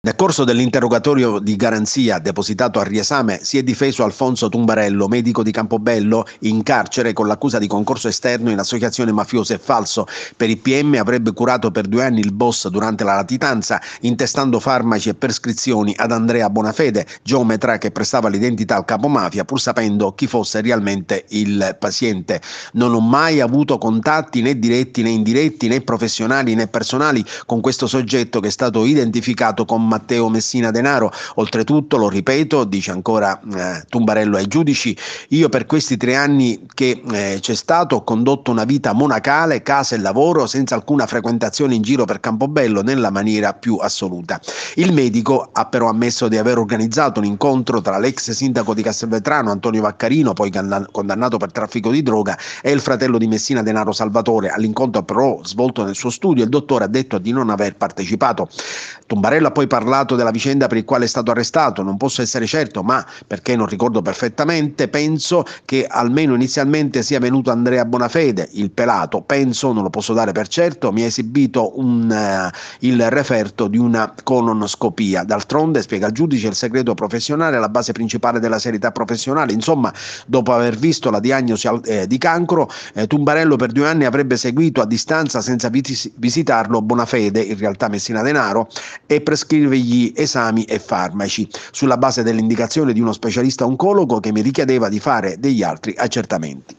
Nel corso dell'interrogatorio di garanzia depositato a riesame si è difeso Alfonso Tumbarello, medico di Campobello, in carcere con l'accusa di concorso esterno in associazione mafiosa e falso. Per il PM avrebbe curato per due anni il boss durante la latitanza, intestando farmaci e prescrizioni ad Andrea Bonafede, geometra che prestava l'identità al capomafia pur sapendo chi fosse realmente il paziente. Non ho mai avuto contatti né diretti né indiretti né professionali né personali con questo soggetto che è stato identificato come Matteo Messina Denaro. Oltretutto, lo ripeto, dice ancora eh, Tumbarello ai giudici, io per questi tre anni che eh, c'è stato ho condotto una vita monacale, casa e lavoro, senza alcuna frequentazione in giro per Campobello nella maniera più assoluta. Il medico ha però ammesso di aver organizzato un incontro tra l'ex sindaco di Castelvetrano Antonio Vaccarino, poi condannato per traffico di droga, e il fratello di Messina Denaro Salvatore. All'incontro però svolto nel suo studio il dottore ha detto di non aver partecipato. Tumbarello ha poi parlato parlato della vicenda per il quale è stato arrestato, non posso essere certo, ma perché non ricordo perfettamente, penso che almeno inizialmente sia venuto Andrea Bonafede, il pelato, penso, non lo posso dare per certo, mi ha esibito un, eh, il referto di una colonoscopia. D'altronde, spiega il giudice, il segreto professionale è la base principale della serietà professionale. Insomma, dopo aver visto la diagnosi eh, di cancro, eh, Tumbarello per due anni avrebbe seguito a distanza senza vis- visitarlo Bonafede, in realtà Messina Denaro, e prescritto prescrivergli esami e farmaci, sulla base dell'indicazione di uno specialista oncologo che mi richiedeva di fare degli altri accertamenti.